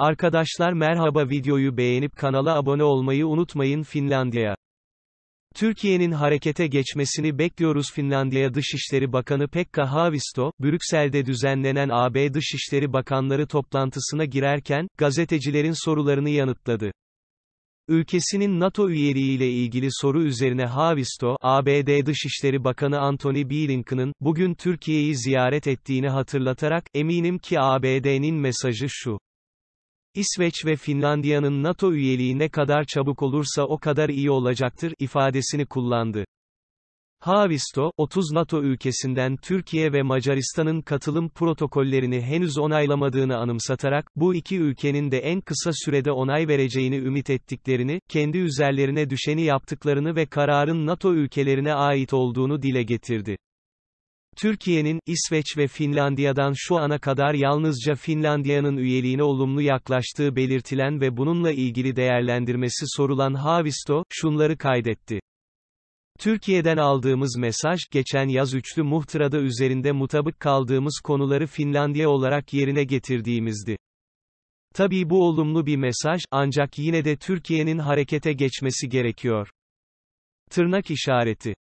Arkadaşlar merhaba videoyu beğenip kanala abone olmayı unutmayın Finlandiya. Türkiye'nin harekete geçmesini bekliyoruz Finlandiya Dışişleri Bakanı Pekka Haavisto, Brüksel'de düzenlenen AB Dışişleri Bakanları toplantısına girerken, gazetecilerin sorularını yanıtladı. Ülkesinin NATO üyeliği ile ilgili soru üzerine Haavisto, ABD Dışişleri Bakanı Antony Blinken'ın, bugün Türkiye'yi ziyaret ettiğini hatırlatarak, eminim ki ABD'nin mesajı şu. İsveç ve Finlandiya'nın NATO üyeliği ne kadar çabuk olursa o kadar iyi olacaktır ifadesini kullandı. Havisto, 30 NATO ülkesinden Türkiye ve Macaristan'ın katılım protokollerini henüz onaylamadığını anımsatarak, bu iki ülkenin de en kısa sürede onay vereceğini ümit ettiklerini, kendi üzerlerine düşeni yaptıklarını ve kararın NATO ülkelerine ait olduğunu dile getirdi. Türkiye'nin, İsveç ve Finlandiya'dan şu ana kadar yalnızca Finlandiya'nın üyeliğine olumlu yaklaştığı belirtilen ve bununla ilgili değerlendirmesi sorulan Havisto, şunları kaydetti. Türkiye'den aldığımız mesaj, geçen yaz üçlü muhtırada üzerinde mutabık kaldığımız konuları Finlandiya olarak yerine getirdiğimizdi. Tabii bu olumlu bir mesaj, ancak yine de Türkiye'nin harekete geçmesi gerekiyor. Tırnak işareti